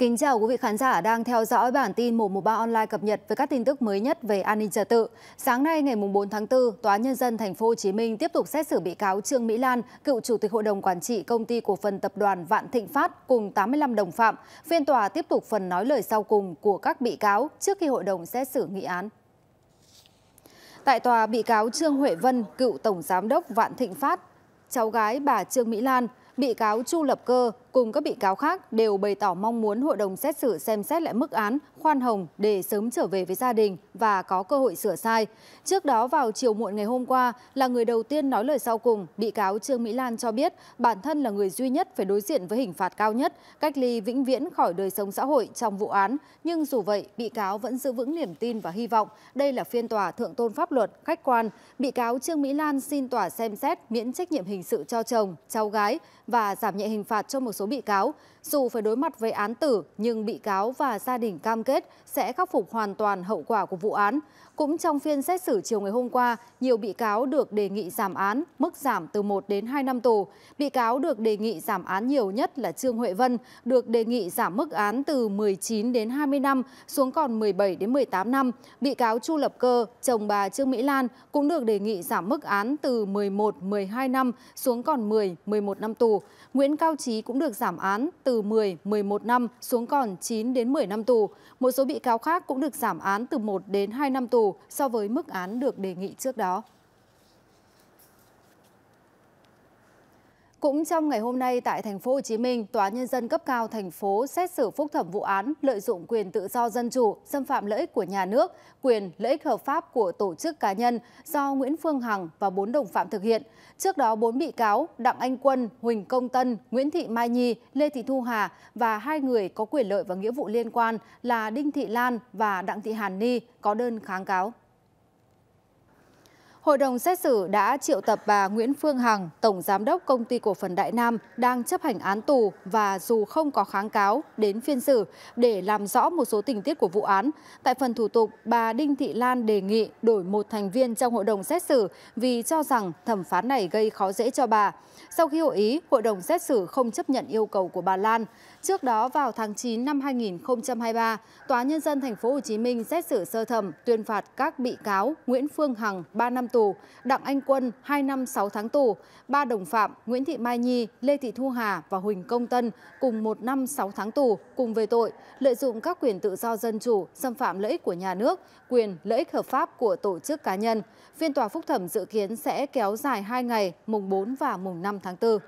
Kính chào quý vị khán giả đang theo dõi bản tin 113 online cập nhật với các tin tức mới nhất về an ninh trật tự. Sáng nay ngày 4 tháng 4, Tòa nhân dân thành phố Hồ Chí Minh tiếp tục xét xử bị cáo Trương Mỹ Lan, cựu chủ tịch hội đồng quản trị công ty cổ phần tập đoàn Vạn Thịnh Phát cùng 85 đồng phạm. Phiên tòa tiếp tục phần nói lời sau cùng của các bị cáo trước khi hội đồng xét xử nghị án. Tại tòa, bị cáo Trương Huệ Vân, cựu tổng giám đốc Vạn Thịnh Phát, cháu gái bà Trương Mỹ Lan, bị cáo Chu Lập Cơ, cùng các bị cáo khác đều bày tỏ mong muốn hội đồng xét xử xem xét lại mức án, khoan hồng để sớm trở về với gia đình và có cơ hội sửa sai. Trước đó vào chiều muộn ngày hôm qua là người đầu tiên nói lời sau cùng, bị cáo Trương Mỹ Lan cho biết bản thân là người duy nhất phải đối diện với hình phạt cao nhất, cách ly vĩnh viễn khỏi đời sống xã hội trong vụ án. Nhưng dù vậy, bị cáo vẫn giữ vững niềm tin và hy vọng đây là phiên tòa thượng tôn pháp luật, khách quan. Bị cáo Trương Mỹ Lan xin tòa xem xét miễn trách nhiệm hình sự cho chồng, cháu gái và giảm nhẹ hình phạt cho một số số bị cáo. Dù phải đối mặt với án tử nhưng bị cáo và gia đình cam kết sẽ khắc phục hoàn toàn hậu quả của vụ án cũng trong phiên xét xử chiều ngày hôm qua nhiều bị cáo được đề nghị giảm án mức giảm từ một đến hai năm tù bị cáo được đề nghị giảm án nhiều nhất là trương huệ vân được đề nghị giảm mức án từ 19 đến 20 năm xuống còn 17 đến 18 năm bị cáo chu lập cơ chồng bà trương mỹ lan cũng được đề nghị giảm mức án từ 11 mươi một năm xuống còn 10 mươi một năm tù nguyễn cao trí cũng được giảm án từ 10 mươi một năm xuống còn 9 đến 10 năm tù một số bị cáo khác cũng được giảm án từ một đến hai năm tù so với mức án được đề nghị trước đó Cũng trong ngày hôm nay tại thành phố Hồ Chí Minh, tòa nhân dân cấp cao thành phố xét xử phúc thẩm vụ án lợi dụng quyền tự do dân chủ, xâm phạm lợi ích của nhà nước, quyền lợi ích hợp pháp của tổ chức cá nhân do Nguyễn Phương Hằng và bốn đồng phạm thực hiện. Trước đó bốn bị cáo Đặng Anh Quân, Huỳnh Công Tân, Nguyễn Thị Mai Nhi, Lê Thị Thu Hà và hai người có quyền lợi và nghĩa vụ liên quan là Đinh Thị Lan và Đặng Thị Hàn Ni có đơn kháng cáo hội đồng xét xử đã triệu tập bà nguyễn phương hằng tổng giám đốc công ty cổ phần đại nam đang chấp hành án tù và dù không có kháng cáo đến phiên xử để làm rõ một số tình tiết của vụ án tại phần thủ tục bà đinh thị lan đề nghị đổi một thành viên trong hội đồng xét xử vì cho rằng thẩm phán này gây khó dễ cho bà sau khi hội ý hội đồng xét xử không chấp nhận yêu cầu của bà lan trước đó vào tháng 9 năm 2023 tòa nhân dân thành phố Hồ Chí Minh xét xử sơ thẩm tuyên phạt các bị cáo Nguyễn Phương Hằng 3 năm tù đặng anh quân hai năm sáu tháng tù ba đồng phạm nguyễn thị mai nhi lê thị thu hà và huỳnh công tân cùng một năm sáu tháng tù cùng về tội lợi dụng các quyền tự do dân chủ xâm phạm lợi ích của nhà nước quyền lợi ích hợp pháp của tổ chức cá nhân phiên tòa phúc thẩm dự kiến sẽ kéo dài hai ngày mùng bốn và mùng năm tháng bốn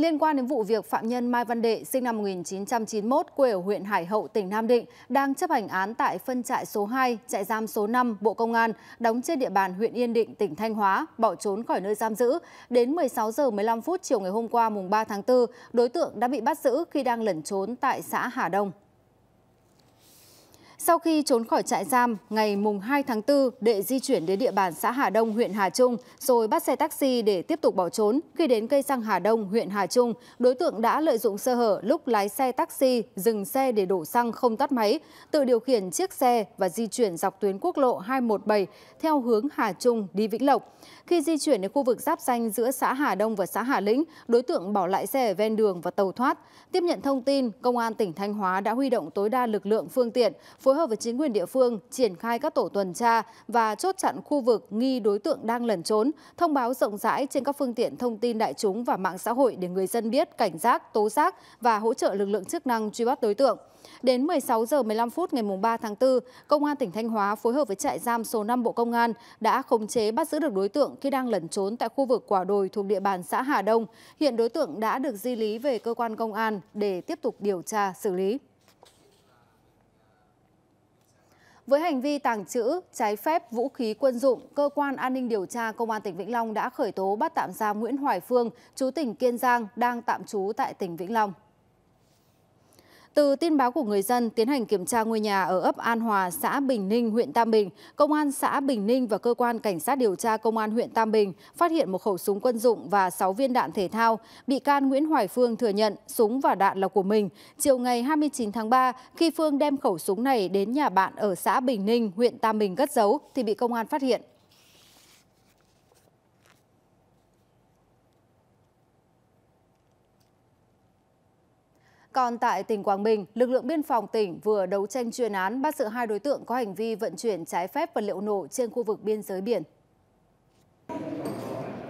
Liên quan đến vụ việc phạm nhân Mai Văn Đệ, sinh năm 1991, quê ở huyện Hải Hậu, tỉnh Nam Định, đang chấp hành án tại phân trại số 2, trại giam số 5, Bộ Công an, đóng trên địa bàn huyện Yên Định, tỉnh Thanh Hóa, bỏ trốn khỏi nơi giam giữ. Đến 16 giờ 15 phút chiều ngày hôm qua, mùng 3 tháng 4, đối tượng đã bị bắt giữ khi đang lẩn trốn tại xã Hà Đông. Sau khi trốn khỏi trại giam, ngày 2 tháng 4, Đệ di chuyển đến địa bàn xã Hà Đông, huyện Hà Trung, rồi bắt xe taxi để tiếp tục bỏ trốn. Khi đến cây xăng Hà Đông, huyện Hà Trung, đối tượng đã lợi dụng sơ hở lúc lái xe taxi, dừng xe để đổ xăng không tắt máy, tự điều khiển chiếc xe và di chuyển dọc tuyến quốc lộ 217 theo hướng Hà Trung đi Vĩnh Lộc. Khi di chuyển đến khu vực giáp danh giữa xã Hà Đông và xã Hà Lĩnh, đối tượng bỏ lại xe ở ven đường và tàu thoát. Tiếp nhận thông tin, Công an tỉnh Thanh Hóa đã huy động tối đa lực lượng phương tiện, phối hợp với chính quyền địa phương triển khai các tổ tuần tra và chốt chặn khu vực nghi đối tượng đang lẩn trốn thông báo rộng rãi trên các phương tiện thông tin đại chúng và mạng xã hội để người dân biết cảnh giác tố giác và hỗ trợ lực lượng chức năng truy bắt đối tượng. Đến 16 giờ 15 phút ngày 3 tháng 4, Công an tỉnh Thanh Hóa phối hợp với trại giam số 5 Bộ Công an đã khống chế bắt giữ được đối tượng khi đang lẩn trốn tại khu vực quả đồi thuộc địa bàn xã Hà Đông. Hiện đối tượng đã được di lý về cơ quan công an để tiếp tục điều tra xử lý. với hành vi tàng trữ trái phép vũ khí quân dụng cơ quan an ninh điều tra công an tỉnh vĩnh long đã khởi tố bắt tạm giam nguyễn hoài phương chú tỉnh kiên giang đang tạm trú tại tỉnh vĩnh long từ tin báo của người dân tiến hành kiểm tra ngôi nhà ở ấp An Hòa, xã Bình Ninh, huyện Tam Bình, Công an xã Bình Ninh và Cơ quan Cảnh sát điều tra Công an huyện Tam Bình phát hiện một khẩu súng quân dụng và 6 viên đạn thể thao. Bị can Nguyễn Hoài Phương thừa nhận súng và đạn là của mình. Chiều ngày 29 tháng 3, khi Phương đem khẩu súng này đến nhà bạn ở xã Bình Ninh, huyện Tam Bình cất giấu thì bị công an phát hiện. Còn tại tỉnh Quảng Bình, lực lượng biên phòng tỉnh vừa đấu tranh chuyên án bắt giữ hai đối tượng có hành vi vận chuyển trái phép vật liệu nổ trên khu vực biên giới biển.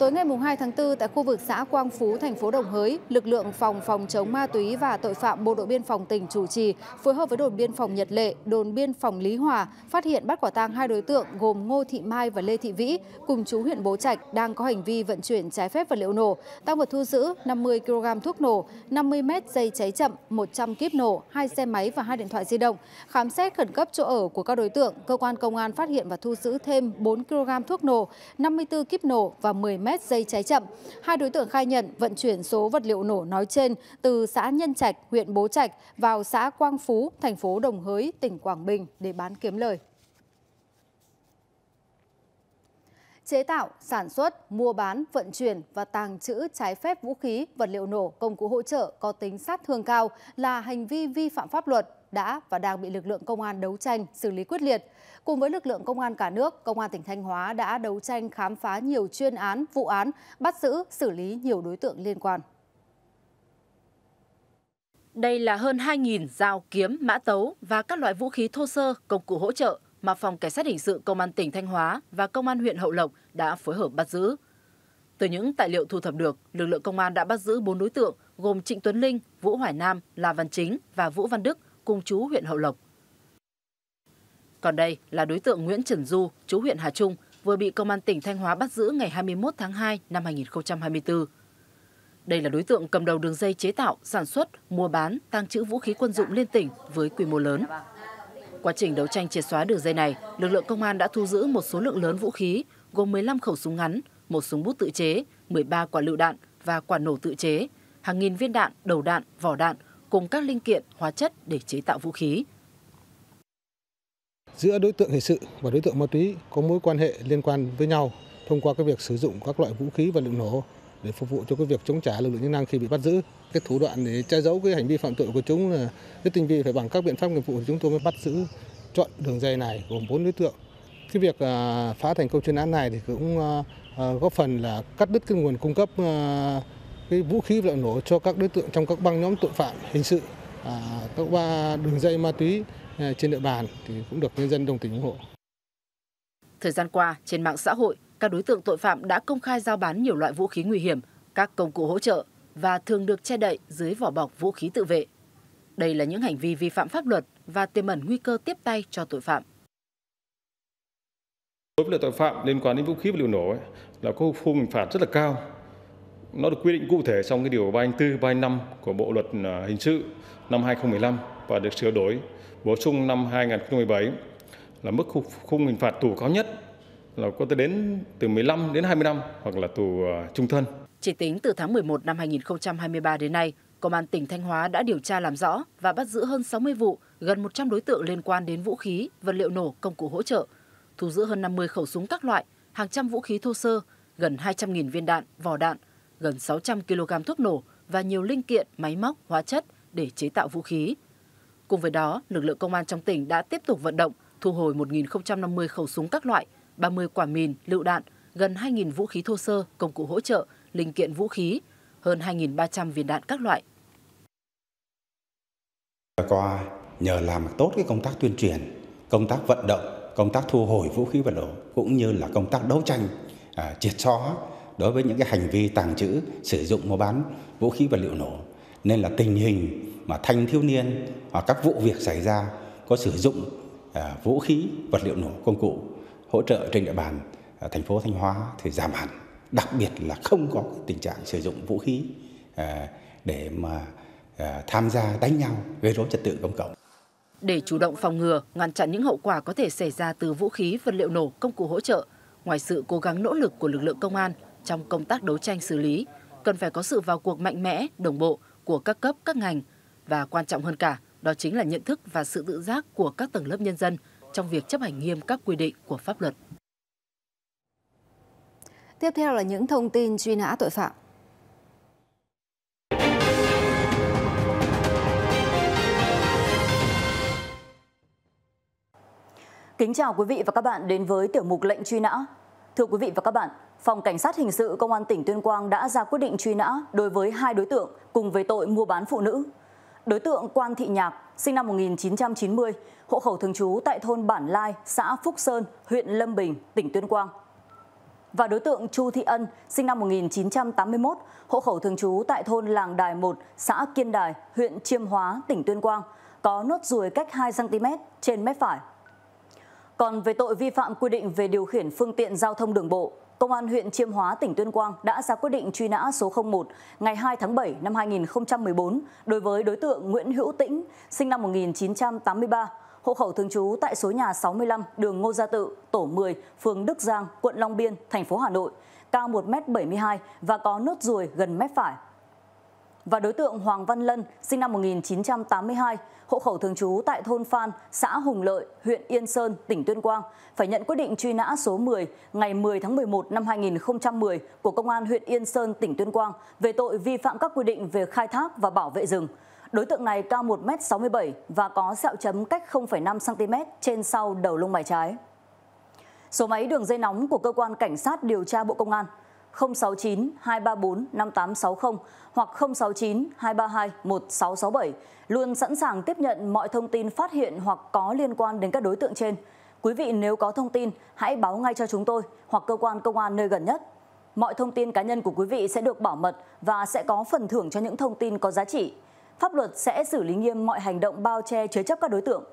Tối ngày 2 tháng 4 tại khu vực xã Quang Phú, thành phố Đồng Hới, lực lượng phòng phòng chống ma túy và tội phạm bộ đội biên phòng tỉnh chủ trì phối hợp với đồn biên phòng Nhật Lệ, đồn biên phòng Lý Hòa phát hiện bắt quả tang hai đối tượng gồm Ngô Thị Mai và Lê Thị Vĩ cùng chú huyện Bố Trạch đang có hành vi vận chuyển trái phép vật liệu nổ. Tăng vật thu giữ 50 kg thuốc nổ, 50 m dây cháy chậm, 100 kíp nổ, hai xe máy và hai điện thoại di động. Khám xét khẩn cấp chỗ ở của các đối tượng, cơ quan công an phát hiện và thu giữ thêm 4 kg thuốc nổ, 54 kíp nổ và 10 m mét dây cháy chậm. Hai đối tượng khai nhận vận chuyển số vật liệu nổ nói trên từ xã Nhân Trạch, huyện Bố Trạch vào xã Quang Phú, thành phố Đồng Hới, tỉnh Quảng Bình để bán kiếm lời. chế tạo, sản xuất, mua bán, vận chuyển và tàng trữ trái phép vũ khí, vật liệu nổ, công cụ hỗ trợ có tính sát thương cao là hành vi vi phạm pháp luật đã và đang bị lực lượng công an đấu tranh xử lý quyết liệt. Cùng với lực lượng công an cả nước, công an tỉnh Thanh Hóa đã đấu tranh khám phá nhiều chuyên án, vụ án, bắt giữ, xử lý nhiều đối tượng liên quan. Đây là hơn 2.000 dao, kiếm, mã tấu và các loại vũ khí thô sơ, công cụ hỗ trợ mà Phòng Cảnh sát Hình sự Công an tỉnh Thanh Hóa và Công an huyện Hậu Lộc đã phối hợp bắt giữ. Từ những tài liệu thu thập được, lực lượng công an đã bắt giữ 4 đối tượng gồm Trịnh Tuấn Linh, Vũ Hoài Nam, La Văn Chính và Vũ Văn Đức cùng chú huyện Hậu Lộc. Còn đây là đối tượng Nguyễn Trần Du, chú huyện Hà Trung, vừa bị công an tỉnh Thanh Hóa bắt giữ ngày 21 tháng 2 năm 2024. Đây là đối tượng cầm đầu đường dây chế tạo, sản xuất, mua bán, tăng trữ vũ khí quân dụng liên tỉnh với quy mô lớn. Quá trình đấu tranh triệt xóa đường dây này, lực lượng công an đã thu giữ một số lượng lớn vũ khí, gồm 15 khẩu súng ngắn, một súng bút tự chế, 13 quả lựu đạn và quả nổ tự chế, hàng nghìn viên đạn, đầu đạn, vỏ đạn, cùng các linh kiện, hóa chất để chế tạo vũ khí. Giữa đối tượng hình sự và đối tượng ma túy có mối quan hệ liên quan với nhau thông qua cái việc sử dụng các loại vũ khí và liệu nổ để phục vụ cho cái việc chống trả lực lượng chức năng khi bị bắt giữ. Cái thủ đoạn để che giấu cái hành vi phạm tội của chúng là rất tinh vi phải bằng các biện pháp nghiệp vụ chúng tôi mới bắt giữ chọn đường dây này gồm 4 đối tượng. Cái việc à, phá thành công chuyên án này thì cũng à, à, góp phần là cắt đứt cái nguồn cung cấp cái vũ khí vật liệu nổ cho các đối tượng trong các băng nhóm tội phạm hình sự à, các ba đường dây ma túy à, trên địa bàn thì cũng được nhân dân đồng tình ủng hộ. Thời gian qua, trên mạng xã hội, các đối tượng tội phạm đã công khai giao bán nhiều loại vũ khí nguy hiểm, các công cụ hỗ trợ và thường được che đậy dưới vỏ bọc vũ khí tự vệ. Đây là những hành vi vi phạm pháp luật và tiềm ẩn nguy cơ tiếp tay cho tội phạm. Đối với tội phạm liên quan đến vũ khí và liệu nổ ấy, là có khung hình phạt rất là cao, nó được quy định cụ thể trong cái điều 304, 305 của Bộ luật à, hình sự năm 2015 và được sửa đổi bổ sung năm 2017 là mức khung hình phạt tù cao nhất là có tới đến từ 15 đến 20 năm hoặc là tù à, trung thân. Chỉ tính từ tháng 11 năm 2023 đến nay, Công an tỉnh Thanh Hóa đã điều tra làm rõ và bắt giữ hơn 60 vụ, gần 100 đối tượng liên quan đến vũ khí, vật liệu nổ, công cụ hỗ trợ, thu giữ hơn 50 khẩu súng các loại, hàng trăm vũ khí thô sơ, gần 200.000 viên đạn, vỏ đạn, gần 600 kg thuốc nổ và nhiều linh kiện, máy móc, hóa chất để chế tạo vũ khí. Cùng với đó, lực lượng công an trong tỉnh đã tiếp tục vận động thu hồi 1.050 khẩu súng các loại, 30 quả mìn, lựu đạn, gần 2.000 vũ khí thô sơ, công cụ hỗ trợ, linh kiện vũ khí, hơn 2.300 viên đạn các loại. Qua nhờ làm tốt cái công tác tuyên truyền, công tác vận động, công tác thu hồi vũ khí vật nổ cũng như là công tác đấu tranh à, triệt xóa đối với những cái hành vi tàng trữ, sử dụng mua bán vũ khí vật liệu nổ. Nên là tình hình mà thanh thiếu niên hoặc các vụ việc xảy ra có sử dụng à, vũ khí vật liệu nổ công cụ hỗ trợ trên địa bàn à, thành phố Thanh Hóa thì giảm hẳn, đặc biệt là không có tình trạng sử dụng vũ khí à, để mà tham gia đánh nhau gây rối trật tự công cộng. Để chủ động phòng ngừa, ngăn chặn những hậu quả có thể xảy ra từ vũ khí, vật liệu nổ, công cụ hỗ trợ, ngoài sự cố gắng nỗ lực của lực lượng công an, trong công tác đấu tranh xử lý cần phải có sự vào cuộc mạnh mẽ đồng bộ của các cấp các ngành và quan trọng hơn cả đó chính là nhận thức và sự tự giác của các tầng lớp nhân dân trong việc chấp hành nghiêm các quy định của pháp luật. Tiếp theo là những thông tin truy nã tội phạm. Kính chào quý vị và các bạn đến với tiểu mục lệnh truy nã. Thưa quý vị và các bạn, phòng cảnh sát hình sự công an tỉnh Tuyên Quang đã ra quyết định truy nã đối với hai đối tượng cùng với tội mua bán phụ nữ. Đối tượng Quan Thị Nhạc, sinh năm 1990, hộ khẩu thường trú tại thôn Bản Lai, xã Phúc Sơn, huyện Lâm Bình, tỉnh Tuyên Quang. Và đối tượng Chu Thị Ân, sinh năm 1981, hộ khẩu thường trú tại thôn Làng Đài 1, xã Kiên Đài, huyện Chiêm Hóa, tỉnh Tuyên Quang, có nốt ruồi cách 2cm trên mép phải. Còn về tội vi phạm quy định về điều khiển phương tiện giao thông đường bộ, Công an huyện Chiêm Hóa, tỉnh Tuyên Quang đã ra quyết định truy nã số 01 ngày 2 tháng 7 năm 2014 đối với đối tượng Nguyễn Hữu Tĩnh, sinh năm 1983, hộ khẩu thường trú tại số nhà 65 đường Ngô Gia Tự, tổ 10, phường Đức Giang, quận Long Biên, thành phố Hà Nội, cao 1m72 và có nốt ruồi gần mép phải và đối tượng Hoàng Văn Lân, sinh năm 1982, hộ khẩu thường trú tại thôn Phan, xã Hùng Lợi, huyện Yên Sơn, tỉnh Tuyên Quang, phải nhận quyết định truy nã số 10 ngày 10 tháng 11 năm 2010 của Công an huyện Yên Sơn, tỉnh Tuyên Quang về tội vi phạm các quy định về khai thác và bảo vệ rừng. Đối tượng này cao 1m67 và có sẹo chấm cách 0,5cm trên sau đầu lông mày trái. Số máy đường dây nóng của cơ quan cảnh sát điều tra Bộ Công an sáu chín hai ba bốn năm 069 sáu 5860 hoặc sáu chín hai hai ba một sáu 232 bảy luôn sẵn sàng tiếp nhận mọi thông tin phát hiện hoặc có liên quan đến các đối tượng trên. Quý vị nếu có thông tin, hãy báo ngay cho chúng tôi hoặc cơ quan công an nơi gần nhất. Mọi thông tin cá nhân của quý vị sẽ được bảo mật và sẽ có phần thưởng cho những thông tin có giá trị. Pháp luật sẽ xử lý nghiêm mọi hành động bao che chứa chấp các đối tượng –